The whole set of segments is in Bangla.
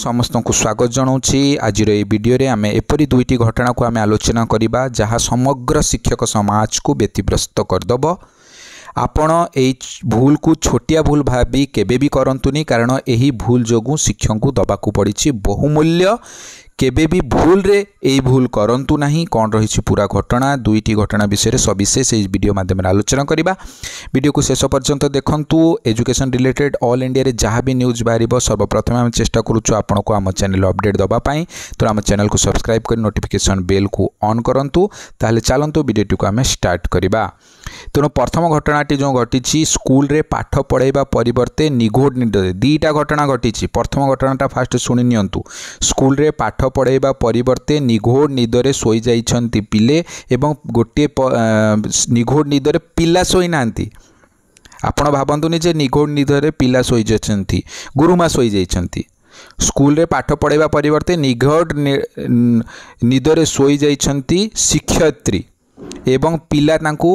ସମସ୍ତଙ୍କୁ ସ୍ୱାଗତ ଜଣାଉଛି ଆଜିର ଏହି ଭିଡ଼ିଓରେ ଆମେ ଏପରି ଦୁଇଟି ଘଟଣାକୁ ଆମେ ଆଲୋଚନା କରିବା ଯାହା ସମଗ୍ର ଶିକ୍ଷକ ସମାଜକୁ ବ୍ୟତିବ୍ରସ୍ତ କରିଦେବ ଆପଣ ଏହି ଭୁଲକୁ ଛୋଟିଆ ଭୁଲ ଭାବି କେବେ ବି କରନ୍ତୁନି କାରଣ ଏହି ଭୁଲ ଯୋଗୁଁ ଶିକ୍ଷକଙ୍କୁ ଦେବାକୁ ପଡ଼ିଛି ବହୁମୂଲ୍ୟ কেবে বি ভুলরে এই ভুল করতু না কণ রয়েছে পুরা ঘটনা দুইটি ঘটনা বিষয়ে সবিশেষ এই ভিডিও মাধ্যমে আলোচনা করা ভিডিওকে শেষ পর্যন্ত দেখন্তু এজুকেশন রিলেটেড অল ইন্ডিয়ারে যা বি নিউজ বাহার সর্বপ্রথমে আমি চেষ্টা করুছু আপনার আম চ্যানেল অপডেট দেওয়া তো আম চ্যানেল সবসক্রাইব করে নোটিফিকেসন বেল কু অন করতু তাহলে চালু ভিডিওটি আমি স্টার্ট করা তেমন প্রথম ঘটনাটি যে ঘটিছি স্কুলরে পাঠ পড়াইবা পরিবর্তে নিঘোড নির্দেশ দুইটা ঘটনা ঘটিছি প্রথম ঘটনাটা ফার্স্ট শুনে নিয়ন্তু স্কুলরে পাঠ ପଢ଼େଇବା ପରିବର୍ତ୍ତେ ନିଘୋଡ଼ ନିଦରେ ଶୋଇଯାଇଛନ୍ତି ପିଲେ ଏବଂ ଗୋଟିଏ ନିଘୋଡ଼ ନିଦରେ ପିଲା ଶୋଇନାହାନ୍ତି ଆପଣ ଭାବନ୍ତୁନି ଯେ ନିଘୋଡ଼ ନିଦରେ ପିଲା ଶୋଇଯାଇଛନ୍ତି ଗୁରୁମା ଶୋଇଯାଇଛନ୍ତି ସ୍କୁଲରେ ପାଠ ପଢ଼ାଇବା ପରିବର୍ତ୍ତେ ନିଘଟ ନିଦରେ ଶୋଇଯାଇଛନ୍ତି ଶିକ୍ଷୟତ୍ରୀ ଏବଂ ପିଲା ତାଙ୍କୁ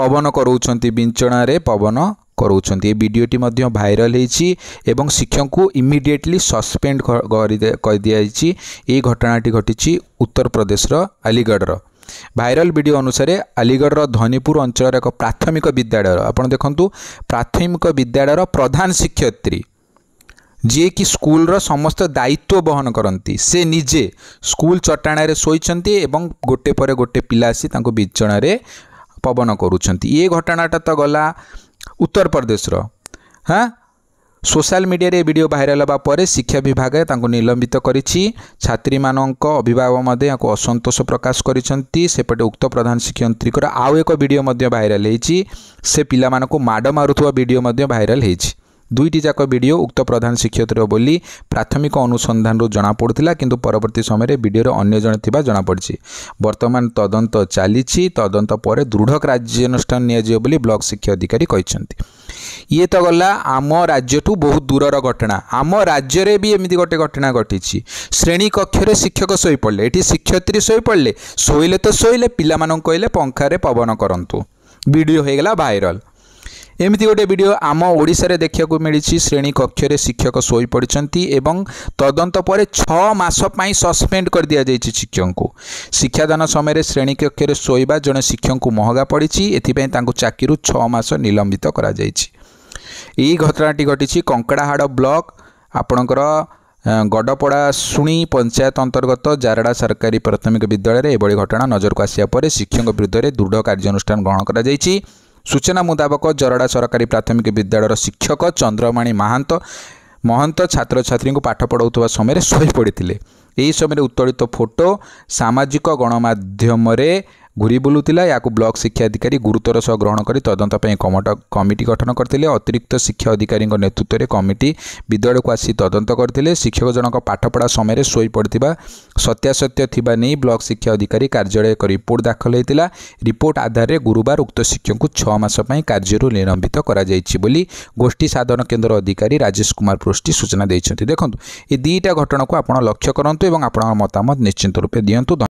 ପବନ କରାଉଛନ୍ତି ବିଞ୍ଚଣାରେ ପବନ କରାଉଛନ୍ତି ଏ ଭିଡ଼ିଓଟି ମଧ୍ୟ ଭାଇରାଲ ହୋଇଛି ଏବଂ ଶିକ୍ଷକଙ୍କୁ ଇମିଡ଼ିଏଟଲି ସସ୍ପେଣ୍ଡ କରିଦିଆଯାଇଛି ଏହି ଘଟଣାଟି ଘଟିଛି ଉତ୍ତରପ୍ରଦେଶର ଆଲିଗଡ଼ର ଭାଇରାଲ ଭିଡ଼ିଓ ଅନୁସାରେ ଆଲିଗଡ଼ର ଧନିପୁର ଅଞ୍ଚଳର ଏକ ପ୍ରାଥମିକ ବିଦ୍ୟାଳୟର ଆପଣ ଦେଖନ୍ତୁ ପ୍ରାଥମିକ ବିଦ୍ୟାଳୟର ପ୍ରଧାନ ଶିକ୍ଷୟତ୍ରୀ ଯିଏକି ସ୍କୁଲର ସମସ୍ତ ଦାୟିତ୍ୱ ବହନ କରନ୍ତି ସେ ନିଜେ ସ୍କୁଲ ଚଟାଣାରେ ଶୋଇଛନ୍ତି ଏବଂ ଗୋଟେ ପରେ ଗୋଟେ ପିଲା ଆସି ତାଙ୍କୁ ବିଛଣାରେ ପବନ କରୁଛନ୍ତି ଏ ଘଟଣାଟା ତ ଗଲା ଉତ୍ତରପ୍ରଦେଶର ହଁ ସୋସିଆଲ ମିଡ଼ିଆରେ ଏ ଭିଡ଼ିଓ ଭାଇରାଲ ହେବା ପରେ ଶିକ୍ଷା ବିଭାଗ ତାଙ୍କୁ ନିଲମ୍ବିତ କରିଛି ଛାତ୍ରୀମାନଙ୍କ ଅଭିଭାବକ ମଧ୍ୟ ଏହାକୁ ଅସନ୍ତୋଷ ପ୍ରକାଶ କରିଛନ୍ତି ସେପଟେ ଉକ୍ତ ପ୍ରଧାନ ଶିକ୍ଷୟନ୍ତ୍ରୀଙ୍କର ଆଉ ଏକ ଭିଡ଼ିଓ ମଧ୍ୟ ଭାଇରାଲ ହୋଇଛି ସେ ପିଲାମାନଙ୍କୁ ମାଡ଼ ମାରୁଥିବା ଭିଡ଼ିଓ ମଧ୍ୟ ଭାଇରାଲ ହୋଇଛି দুইটি যাক ভিডিও উক্ত প্রধান শিক্ষয়িত্রী বলে প্রাথমিক অনুসন্ধানু জনাপড়ুলা কিন্তু পরবর্তী সময়ে ভিডিওর অন্য জনে থাকা জনাপড়ি বর্তমান তদন্ত চালিছি তদন্ত পরে দৃঢ় কার্যানুষ্ঠান নিয়ে বলে ব্লক শিক্ষা অধিকারী কিন্তু ইয়ে তো গলা আম রাজ্যঠু বহু দূরর ঘটনা আম রাজ্যরে বি এমিতি গোটে ঘটনা ঘটিছি শ্রেণী কক্ষরে শিক্ষক শোপড়লে এটি শিক্ষয়িত্রী শোপড়লে শোইলে তো শোইলে পিলা কহিলে পঙ্খারে পবন করতু ভিডিও হয়ে গেলা ভাইরাল ଏମିତି ଗୋଟେ ଭିଡ଼ିଓ ଆମ ଓଡ଼ିଶାରେ ଦେଖିବାକୁ ମିଳିଛି ଶ୍ରେଣୀ କକ୍ଷରେ ଶିକ୍ଷକ ଶୋଇପଡ଼ିଛନ୍ତି ଏବଂ ତଦନ୍ତ ପରେ ଛଅ ମାସ ପାଇଁ ସସ୍ପେଣ୍ଡ କରିଦିଆଯାଇଛି ଶିକ୍ଷକଙ୍କୁ ଶିକ୍ଷାଦାନ ସମୟରେ ଶ୍ରେଣୀ କକ୍ଷରେ ଶୋଇବା ଜଣେ ଶିକ୍ଷକଙ୍କୁ ମହଙ୍ଗା ପଡ଼ିଛି ଏଥିପାଇଁ ତାଙ୍କୁ ଚାକିରୁ ଛଅ ମାସ ନିଲମ୍ବିତ କରାଯାଇଛି ଏହି ଘଟଣାଟି ଘଟିଛି କଙ୍କଡ଼ାହାଡ଼ ବ୍ଲକ ଆପଣଙ୍କର ଗଡ଼ପଡ଼ା ଶୁଣି ପଞ୍ଚାୟତ ଅନ୍ତର୍ଗତ ଜାରଡ଼ା ସରକାରୀ ପ୍ରାଥମିକ ବିଦ୍ୟାଳୟରେ ଏଭଳି ଘଟଣା ନଜରକୁ ଆସିବା ପରେ ଶିକ୍ଷକଙ୍କ ବିରୁଦ୍ଧରେ ଦୃଢ଼ କାର୍ଯ୍ୟାନୁଷ୍ଠାନ ଗ୍ରହଣ କରାଯାଇଛି ସୂଚନା ମୁତାବକ ଜରଡ଼ା ସରକାରୀ ପ୍ରାଥମିକ ବିଦ୍ୟାଳୟର ଶିକ୍ଷକ ଚନ୍ଦ୍ରମାଣି ମହାନ୍ତ ମହନ୍ତ ଛାତ୍ରଛାତ୍ରୀଙ୍କୁ ପାଠ ପଢ଼ାଉଥିବା ସମୟରେ ଶୋଇ ପଡ଼ିଥିଲେ ଏହି ସମୟରେ ଉତ୍ତୋଳିତ ଫଟୋ ସାମାଜିକ ଗଣମାଧ୍ୟମରେ ঘুরি ବୁଲୁଥିଲା ଏହାକୁ ବ୍ଲକ ଶିକ୍ଷାଧିକାରୀ ଗୁରୁତର ସହ ଗ୍ରହଣ କରି ତଦନ୍ତ ପାଇଁ କମିଟି ଗଠନ କରିଥିଲେ ଅତିରିକ୍ତ ଶିକ୍ଷା ଅଧିକାରୀଙ୍କ ନେତୃତ୍ୱରେ କମିଟି ବିଦ୍ୟାଳୟକୁ ଆସି ତଦନ୍ତ କରିଥିଲେ ଶିକ୍ଷକ ଜଣକ ପାଠପଢ଼ା ସମୟରେ ଶୋଇପଡ଼ିଥିବା ସତ୍ୟାସତ୍ୟ ଥିବା ନେଇ ବ୍ଲକ ଶିକ୍ଷା ଅଧିକାରୀ କାର୍ଯ୍ୟାଳୟ ଏକ ରିପୋର୍ଟ ଦାଖଲ ହୋଇଥିଲା ରିପୋର୍ଟ ଆଧାରରେ ଗୁରୁବାର ଉକ୍ତ ଶିକ୍ଷକଙ୍କୁ ଛଅ ମାସ ପାଇଁ କାର୍ଯ୍ୟରୁ ନିଲମ୍ବିତ କରାଯାଇଛି ବୋଲି ଗୋଷ୍ଠୀ ସାଧନ କେନ୍ଦ୍ର ଅଧିକାରୀ ରାଜେଶ କୁମାର ପୃଷ୍ଟି ସୂଚନା ଦେଇଛନ୍ତି ଦେଖନ୍ତୁ ଏ ଦୁଇଟା ଘଟଣାକୁ ଆପଣ ଲକ୍ଷ୍ୟ କରନ୍ତୁ ଏବଂ ଆପଣଙ୍କ ମତାମତ ନିଶ୍ଚିନ୍ତ ରୂପେ ଦିଅନ୍ତୁ